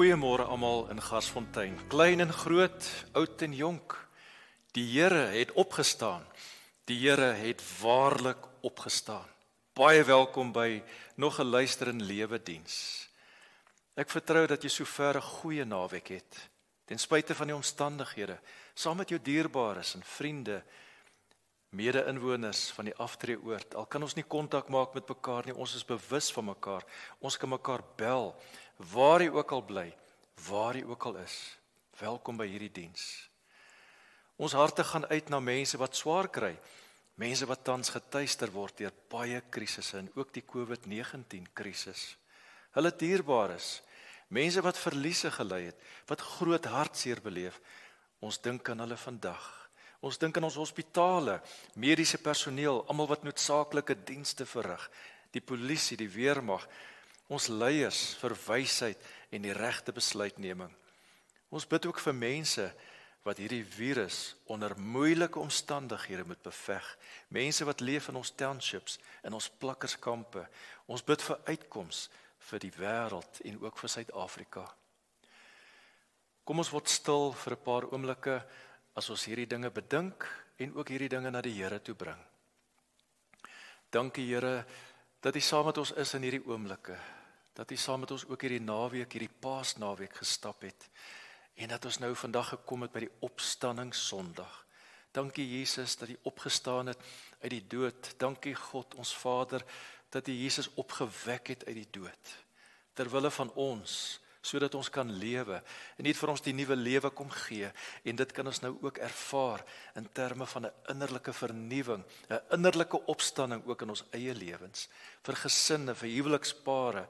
Goeiemôre almal in Garsfontein, klein en groot, oud en jonk. Die Here het opgestaan. Die Here het waarlik opgestaan. Baie welkom by nog 'n luister en lewe diens. Ek vertrou dat jy sover 'n goeie naweek het ten spyte van die omstandighede, saam met jou dierbares en vriende mede-inwoners van die aftreeoord. Al kan ons nie kontak maak met mekaar nie, ons is bewus van mekaar. Ons kan mekaar bel waar jy ook al bly, waar jy ook al is. Welkom by hierdie diens. Ons harte gaan uit na mense wat swaar kry. Mense wat tans getuister word deur baie krisisse en ook die COVID-19 krisis. Hulle dierbares, mense wat verliese gely het, wat groot hartseer beleef. Ons dink aan hulle vandag. Ons dink aan ons hospitale, mediese personeel, almal wat noodsaaklike dienste verrig, die polisie, die weermag, ons leiers vir wysheid en die regte besluitneming. Ons bid ook vir mense wat hierdie virus onder moeilike omstandighede moet beveg. Mense wat leef in ons townships, in ons plakkerskampe. Ons bid vir uitkoms vir die wêreld en ook vir Suid-Afrika. Kom ons word stil vir 'n paar oomblikke as ons hierdie dinge bedink en ook hierdie dinge na die Here toe bring. Dankie Here dat U saam met ons is in hierdie oomblikke. Dat U saam met ons ook hierdie naweek, hierdie Paasnaweek gestap het en dat ons nou vandag gekom het by die opstanding Sondag. Dankie Jesus dat U opgestaan het uit die dood. Dankie God ons Vader dat U Jesus opgewek het uit die dood ter wille van ons sodat ons kan lewe en nie vir ons die nuwe lewe kom gee en dit kan ons nou ook ervaar in terme van 'n innerlike vernuwing, 'n innerlike opstanding ook in ons eie lewens vir gesinne, vir huwelikspare,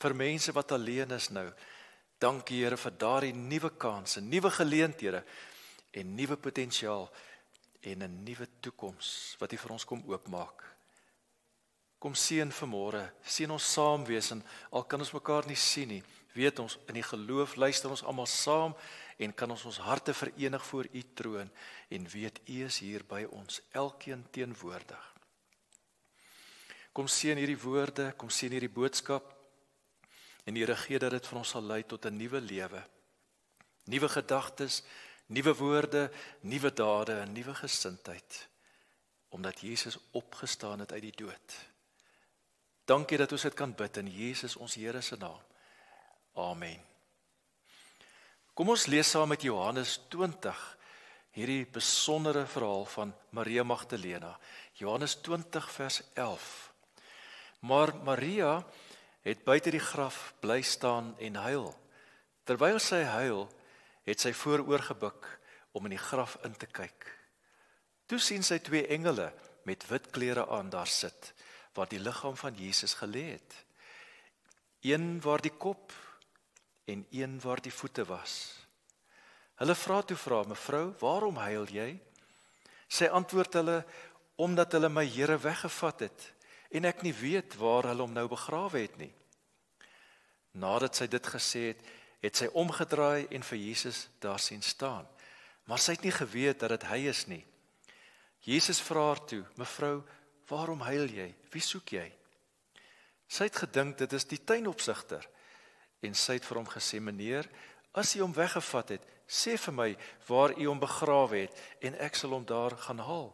vir mense wat alleen is nou. Dankie Here vir daardie nuwe kanse, nuwe geleenthede en nuwe potensiaal en 'n nuwe toekoms wat U vir ons kom oopmaak. Kom seën vir môre. Seën ons saam wees en al kan ons mekaar nie sien nie weet ons in die geloof luister ons almal saam en kan ons ons harte verenig voor u troon en weet u is hier by ons elkeen teenwoordig. Kom seën hierdie woorde, kom seën hierdie boodskap en Here gee dat dit vir ons sal lei tot 'n nuwe lewe. Nuwe gedagtes, nuwe woorde, nuwe dade, 'n nuwe gesindheid omdat Jesus opgestaan het uit die dood. Dankie dat ons dit kan bid in Jesus ons Here se naam. Amen. Kom ons lees saam met Johannes 20 hierdie besondere verhaal van Maria Magdalena. Johannes 20 vers 11. Maar Maria het buite die graf bly staan en huil. Terwyl sy huil, het sy vooroor gebuk om in die graf in te kyk. Toe sien sy twee engele met wit klere aan daar sit waar die liggaam van Jesus gelê het. Een waar die kop en een waar die voete was. Hulle vra toe vra mevrou, "Waarom huil jy?" Sy antwoord hulle, "Omdat hulle my Here weggevat het en ek nie weet waar hulle hom nou begrawe het nie." Nadat sy dit gesê het, het sy omgedraai en vir Jesus daar sien staan. Maar sy het nie geweet dat dit hy is nie. Jesus vra haar toe, "Mevrou, waarom huil jy? Wie soek jy?" Sy het gedink dit is die tuinopsigter en sy het vir hom gesê meneer as u hom weggevat het sê vir my waar u hom begrawe het en ek sal hom daar gaan haal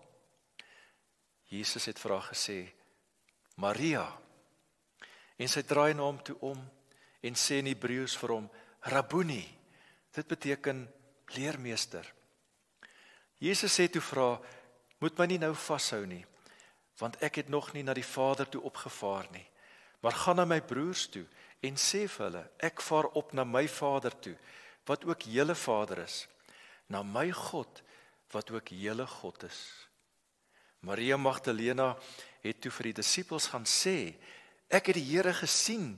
Jesus het vir haar gesê Maria en sy draai na hom toe om en sê in Hebreëus vir hom rabuni dit beteken leermeester Jesus sê toe vra moet my nie nou vashou nie want ek het nog nie na die Vader toe opgevaar nie Maar gaan na my broers toe en sê vir hulle, ek vaar op na my Vader toe, wat ook julle Vader is, na my God wat ook julle God is. Maria Magdalena het toe vir die disippels gaan sê, ek het die Here gesien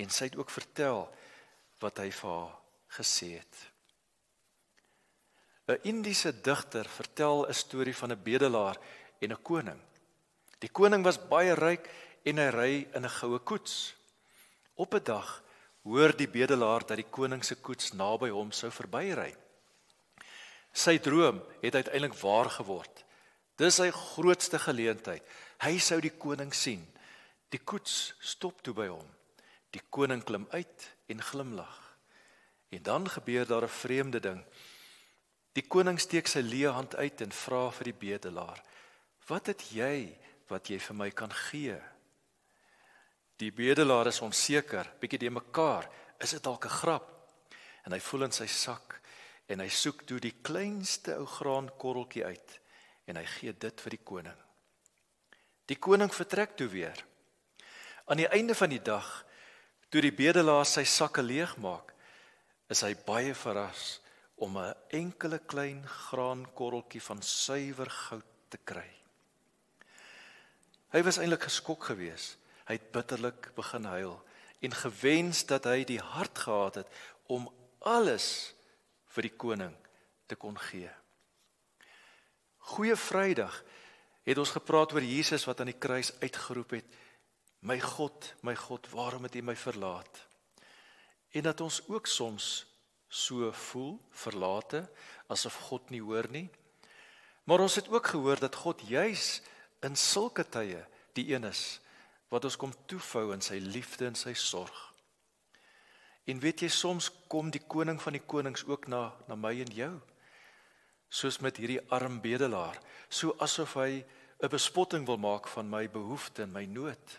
en sy het ook vertel wat hy vir haar gesê het. 'n Indiese digter vertel 'n storie van 'n bedelaar en 'n koning. Die koning was baie ryk en hy ry in 'n goue koets. Op 'n dag hoor die bedelaar dat die koning se koets naby hom sou verbyry. Sy droom het uiteindelik waar geword. Dis sy grootste geleentheid. Hy sou die koning sien. Die koets stop toe by hom. Die koning klim uit en glimlag. En dan gebeur daar 'n vreemde ding. Die koning steek sy leë hand uit en vra vir die bedelaar: "Wat het jy wat jy vir my kan gee?" Die bedelaar is onseker, bietjie die mekaar, is dit dalk 'n grap? En hy voel in sy sak en hy soek toe die kleinste ou graankorreltjie uit en hy gee dit vir die koning. Die koning vertrek toe weer. Aan die einde van die dag, toe die bedelaar sy sakke leegmaak, is hy baie verras om 'n enkele klein graankorreltjie van suiwer goud te kry. Hy was eintlik geskok geweest hy het bitterlik begin huil en gewens dat hy die hart gehad het om alles vir die koning te kon gee. Goeie Vrydag het ons gepraat oor Jesus wat aan die kruis uitgeroep het: "My God, my God, waarom het U my verlaat?" En dat ons ook soms so voel, verlate, asof God nie hoor nie. Maar ons het ook gehoor dat God juis in sulke tye die een is wat ons kom toefou in sy liefde en sy sorg. En weet jy soms kom die koning van die konings ook na na my en jou. Soos met hierdie arm bedelaar, so asof hy 'n bespotting wil maak van my behoeftes en my nood.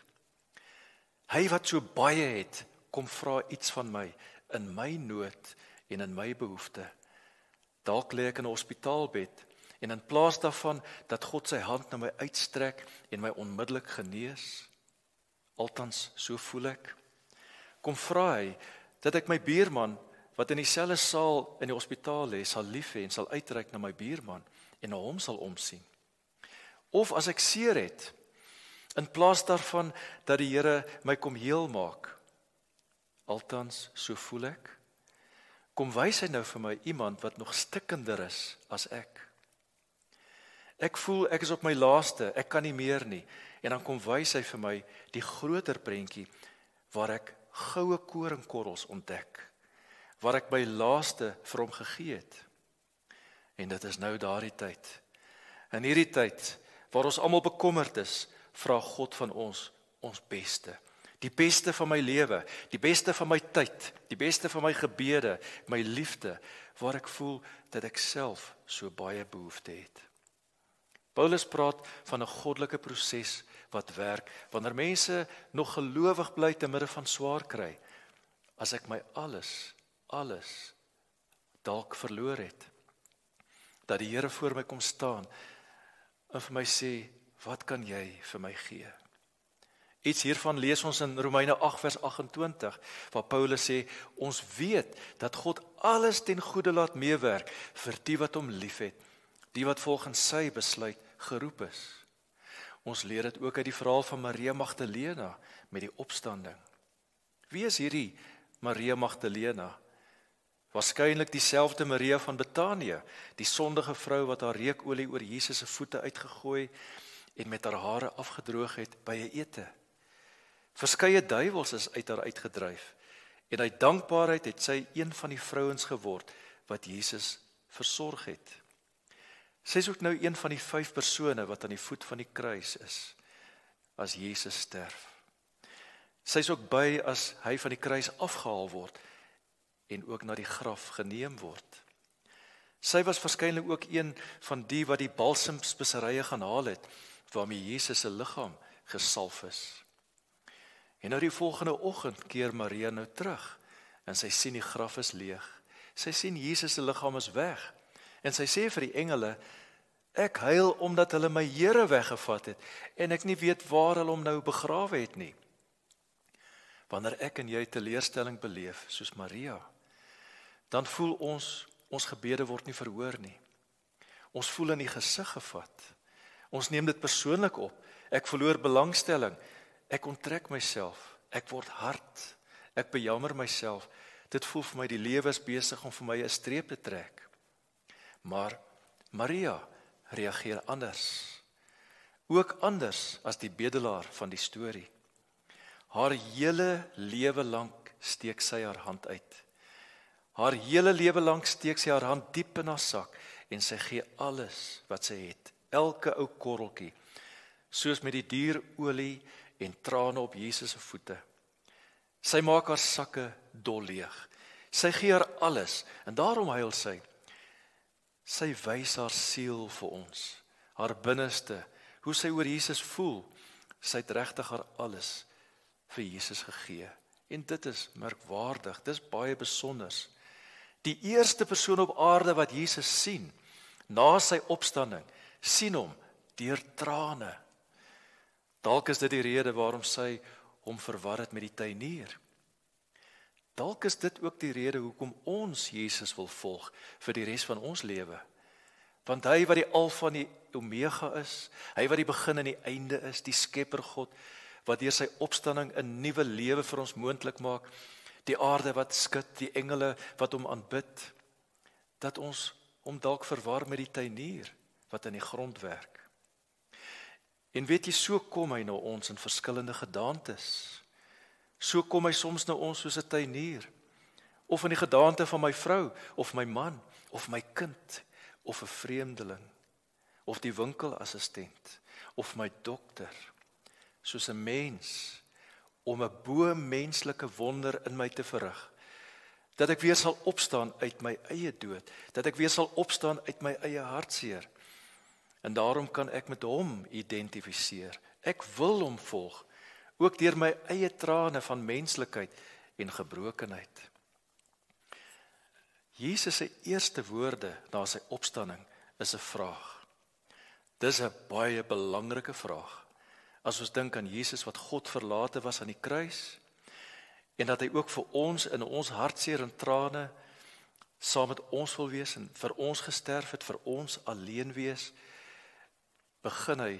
Hy wat so baie het, kom vra iets van my in my nood en in my behoeftes. Dalk lê ek in 'n hospitaalbed en in plaas daarvan dat God sy hand na my uitstrek en my onmiddellik genees, Althans, so voel ek. Kom vra hy dat ek my buurman wat in dieselfde saal in die hospitaal lê, sal lief hê en sal uitreik na my buurman en na hom sal omsien. Of as ek seer het, in plaas daarvan dat die Here my kom heel maak. Althans, so voel ek. Kom wys hy nou vir my iemand wat nog stikkender is as ek. Ek voel ek is op my laaste, ek kan nie meer nie. En dan kom wys hy vir my die groter prentjie waar ek goue koringkorrels ontdek waar ek my laaste vir hom gegee het. En dit is nou daardie tyd. In hierdie tyd waar ons almal bekommerd is, vra God van ons ons beste. Die beste van my lewe, die beste van my tyd, die beste van my gebede, my liefde waar ek voel dat ek self so baie behoefte het. Paulus praat van 'n goddelike proses wat werk. Wanneer mense nog gelowig bly te midde van swaar kry, as ek my alles, alles dalk verloor het, dat die Here voor my kom staan en vir my sê, "Wat kan jy vir my gee?" Iets hiervan lees ons in Romeine 8 vers 28 waar Paulus sê ons weet dat God alles ten goeie laat meewerk vir die wat hom liefhet, die wat volgens sy besluit geroep is. Ons leer dit ook uit die verhaal van Maria Magdalena met die opstanding. Wie is hierdie Maria Magdalena? Waarskynlik dieselfde Maria van Betanië, die sondige vrou wat haar reukolie oor Jesus se voete uitgegooi en met haar hare afgedroog het by 'n ete. Verskeie duiwels is uit haar uitgedryf en uit dankbaarheid het sy een van die vrouens geword wat Jesus versorg het. Sy's ook nou een van die vyf persone wat aan die voet van die kruis is as Jesus sterf. Sy's ook by as hy van die kruis afgehaal word en ook na die graf geneem word. Sy was verskeidelik ook een van die wat die balsemspeserye gaan haal het waarmee Jesus se liggaam gesalf is. En nou die volgende oggend keer Maria nou terug en sy sien die graf is leeg. Sy sien Jesus se liggaam is weg En sy sê vir die engele: "Ek huil omdat hulle my Here weggevat het en ek nie weet waar hulle hom nou begrawe het nie." Wanneer ek en jy teleurstelling beleef soos Maria, dan voel ons ons gebede word nie verhoor nie. Ons voel in die gesig gevat. Ons neem dit persoonlik op. Ek verloor belangstelling. Ek onttrek myself. Ek word hard. Ek bejammer myself. Dit voel vir my die lewe is besig om vir my 'n streep te trek. Maar Maria reageer anders. Ook anders as die bedelaar van die storie. Haar hele lewe lank steek sy haar hand uit. Haar hele lewe lank steek sy haar hand diep in haar sak en sy gee alles wat sy het, elke ou korreltjie, soos met die dierolie en trane op Jesus se voete. Sy maak haar sakke dol leeg. Sy gee haar alles en daarom huil sy sy wys haar siel vir ons, haar binneste, hoe sy oor Jesus voel. Sy het regtig haar alles vir Jesus gegee. En dit is merkwaardig, dis baie besonders. Die eerste persoon op aarde wat Jesus sien na sy opstanding, sien hom deur trane. Dalk is dit die rede waarom sy hom verwar het met die tuinier. Dalk is dit ook die rede hoekom ons Jesus wil volg vir die res van ons lewe. Want hy wat die Alfa en die Omega is, hy wat die begin en die einde is, die Skepper God wat deur sy opstanding 'n nuwe lewe vir ons moontlik maak, die aarde wat skud, die engele wat hom aanbid, dat ons hom dalk verwar met die tuinier wat in die grond werk. En weet jy, so kom hy na ons in verskillende gedaantes So kom hy soms na ons soos 'n tuinier of in die gedagte van my vrou of my man of my kind of 'n vreemdeling of die winkelassistent of my dokter soos 'n mens om 'n bo-menslike wonder in my te verrig dat ek weer sal opstaan uit my eie dood dat ek weer sal opstaan uit my eie hartseer en daarom kan ek met hom identifiseer ek wil hom volg ook deur my eie trane van menslikheid en gebrokenheid. Jesus se eerste woorde na sy opstanding is 'n vraag. Dis 'n baie belangrike vraag. As ons dink aan Jesus wat God verlate was aan die kruis en dat hy ook vir ons in ons hartseer en trane saam met ons wil wees en vir ons gesterf het vir ons alleen wees, begin hy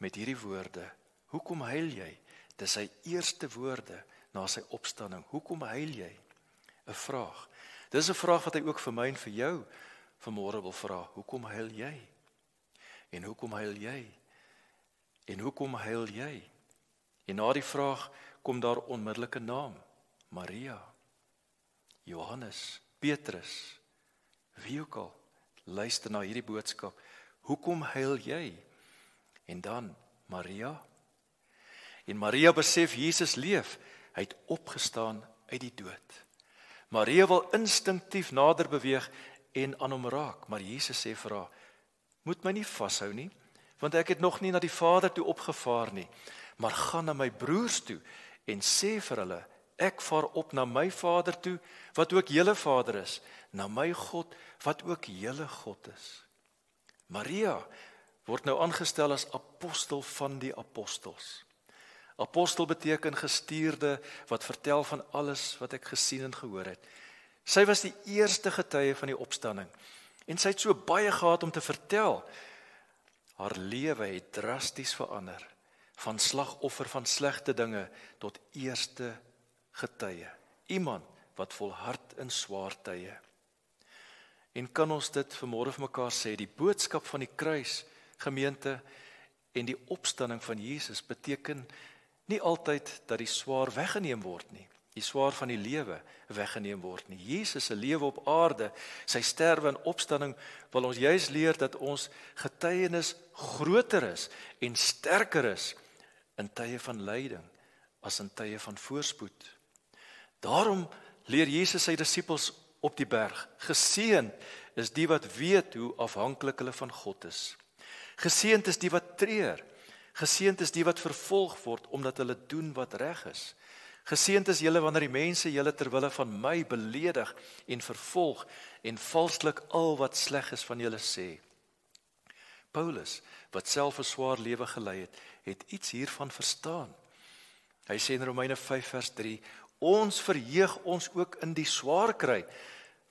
met hierdie woorde: "Hoekom huil jy?" Dis sy eerste woorde na sy opstanding. Hoekom huil jy? 'n Vraag. Dis 'n vraag wat hy ook vir my en vir jou vanmôre wil vra. Hoekom huil jy? En hoekom huil jy? En hoekom huil jy? En na die vraag kom daar onmiddellike naam. Maria, Johannes, Petrus. Wie ook al luister na hierdie boodskap. Hoekom huil jy? En dan Maria En Maria besef Jesus leef. Hy het opgestaan uit die dood. Maria wil instinktief nader beweeg en aan hom raak, maar Jesus sê vir haar: "Moet my nie vashou nie, want ek het nog nie na die Vader toe opgevaar nie, maar gaan na my broers toe en sê vir hulle: Ek vaar op na my Vader toe, wat ook julle Vader is, na my God, wat ook julle God is." Maria word nou aangestel as apostel van die apostels. Apostel beteken gestuurde wat vertel van alles wat ek gesien en gehoor het. Sy was die eerste getuie van die opstanding en sy het so baie gehad om te vertel. Haar lewe het drasties verander van slagoffer van slegte dinge tot eerste getuie. Iemand wat volhard in swaar tye. En kan ons dit vanmôre vir mekaar sê, die boodskap van die kruis gemeente en die opstanding van Jesus beteken nie altyd dat die swaar weggeneem word nie. Die swaar van die lewe weggeneem word nie. Jesus se lewe op aarde, sy sterwe en opstanding wil ons juis leer dat ons getuienis groter is en sterker is in tye van lyding as in tye van voorspoed. Daarom leer Jesus sy disippels op die berg: Geseën is die wat weet hoe afhanklik hulle van God is. Geseënd is die wat treur, Geseend is die wat vervolg word omdat hulle doen wat reg is. Geseend is julle wanneer die mense julle ter wille van my beledig en vervolg en valslik al wat sleg is van julle sê. Paulus, wat self 'n swaar lewe gelei het, het iets hiervan verstaan. Hy sê in Romeine 5:3, ons verheug ons ook in die swaar kry,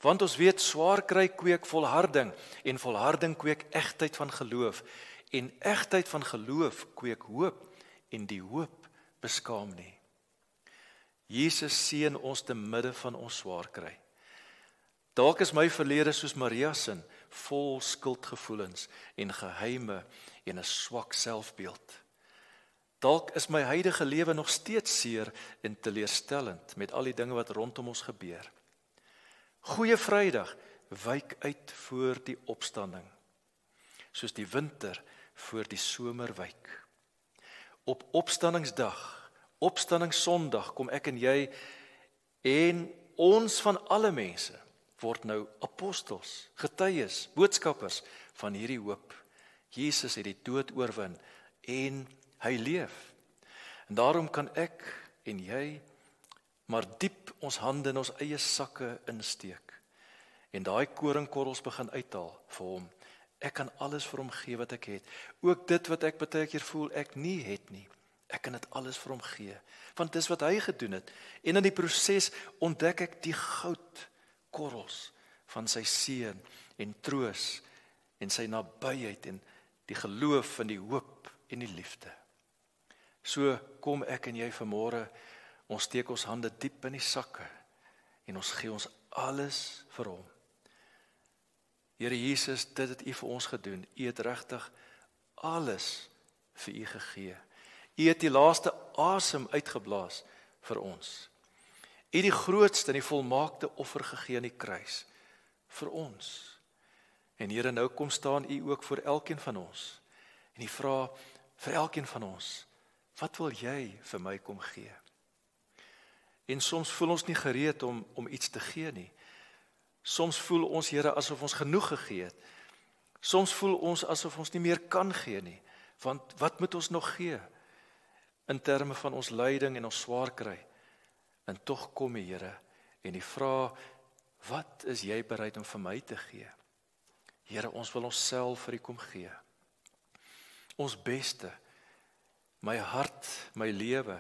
want ons weet swaar kry kweek volharding en volharding kweek egtheid van geloof en egtheid van geloof kweek hoop en die hoop beskaam nie. Jesus seën ons te midde van ons swaar kry. Dalk is my verlede soos Maria se vol skuldgevoelens en geheime en 'n swak selfbeeld. Dalk is my huidige lewe nog steeds seer en teleurstellend met al die dinge wat rondom ons gebeur. Goeie Vrydag wyk uit voor die opstanding. Soos die winter voor die somerwyk. Op opstanningsdag, opstanningssondag kom ek en jy en ons van alle mense word nou apostels, getuies, boodskappers van hierdie hoop. Jesus het die dood oorwin en hy leef. En daarom kan ek en jy maar diep ons hande in ons eie sakke insteek en daai koringkorrels begin uithaal vir hom Ek kan alles vir hom gee wat ek het. Ook dit wat ek baie keer voel ek nie het nie. Ek kan dit alles vir hom gee, want dis wat hy gedoen het. En in die proses ontdek ek die goud korrels van sy seën en troos en sy nabyheid en die geloof en die hoop en die liefde. So kom ek en jy vanmôre ons steek ons hande diep in die sakke en ons gee ons alles vir hom. Here Jesus, dit het U vir ons gedoen. U het regtig alles vir U gegee. U het die laaste asem uitgeblaas vir ons. U het die grootste en die volmaakte offer gegee aan die kruis vir ons. En Here, nou kom staan U ook vir elkeen van ons en U vra vir elkeen van ons, wat wil jy vir my kom gee? En soms voel ons nie gereed om om iets te gee nie. Soms voel ons Here asof ons genoeg gegee het. Soms voel ons asof ons nie meer kan gee nie, want wat moet ons nog gee in terme van ons lyding en ons swaar kry? En tog kom die Here en die vra: "Wat is jy bereid om vir my te gee?" Here, ons wil onsself vir U kom gee. Ons beste, my hart, my lewe,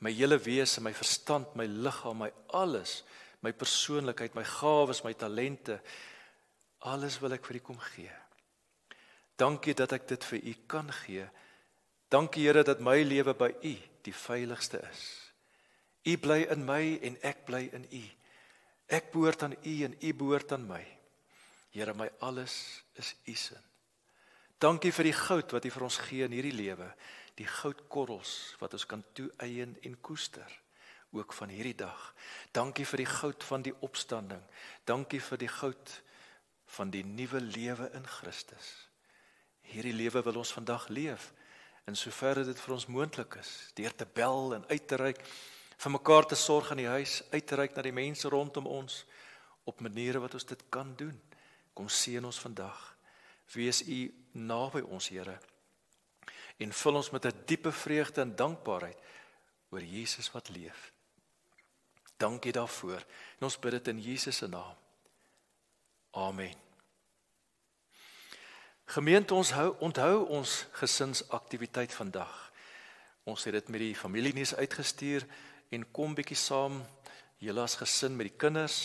my hele wese, my verstand, my liggaam, my alles my persoonlikheid, my gawes, my talente, alles wil ek vir U kom gee. Dankie dat ek dit vir U kan gee. Dankie Here dat my lewe by U die veiligigste is. U bly in my en ek bly in U. Ek behoort aan U en U behoort aan my. Here, my alles is U se. Dankie vir die goud wat U vir ons gee in hierdie lewe, die goudkorrels wat ons kan toeëien en koester ook van hierdie dag. Dankie vir die goud van die opstanding. Dankie vir die goud van die nuwe lewe in Christus. Hierdie lewe wil ons vandag leef in soverre dit vir ons moontlik is, deur te bel en uit te reik, vir mekaar te sorg in die huis, uit te reik na die mense rondom ons op maniere wat ons dit kan doen. Kom seën ons vandag. Wees U naby ons, Here. En vul ons met 'n die diepe vreugde en dankbaarheid oor Jesus wat leef. Dankie daarvoor. En ons bid dit in Jesus se naam. Amen. Gemeente ons hou onthou ons gesinsaktiwiteit vandag. Ons het dit met die familie nuus uitgestuur en kom bietjie saam julle as gesin met die kinders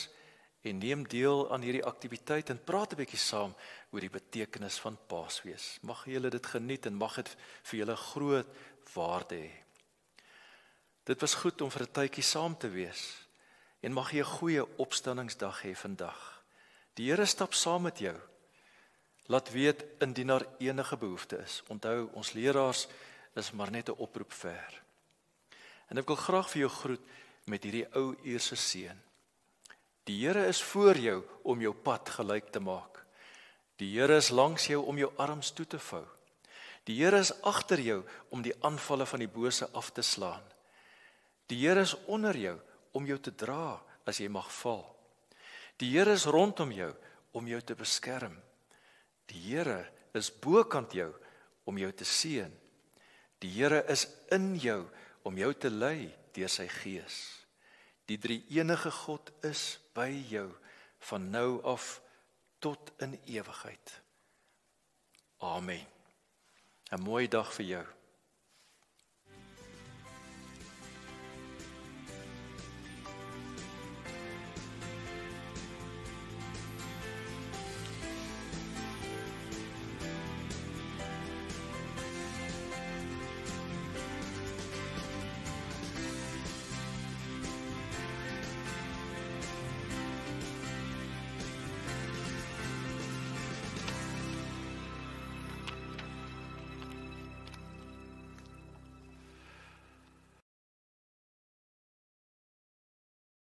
en neem deel aan hierdie aktiwiteit en praat 'n bietjie saam oor die betekenis van Paasfees. Mag julle dit geniet en mag dit vir julle groot waarde hê. Dit was goed om vir 'n tydjie saam te wees. En mag jy 'n goeie opstanningsdag hê vandag. Die Here stap saam met jou. Laat weet indien daar enige behoefte is. Onthou, ons leraars is maar net 'n oproep ver. En ek wil graag vir jou groet met hierdie ou eerse seën. Die Here is voor jou om jou pad gelyk te maak. Die Here is langs jou om jou arms toe te vou. Die Here is agter jou om die aanvalle van die bose af te slaan. Die Here is onder jou om jou te dra as jy mag val. Die Here is rondom jou om jou te beskerm. Die Here is bokant jou om jou te seën. Die Here is in jou om jou te lei deur sy gees. Die drie-enige God is by jou van nou af tot in ewigheid. Amen. 'n Mooi dag vir jou.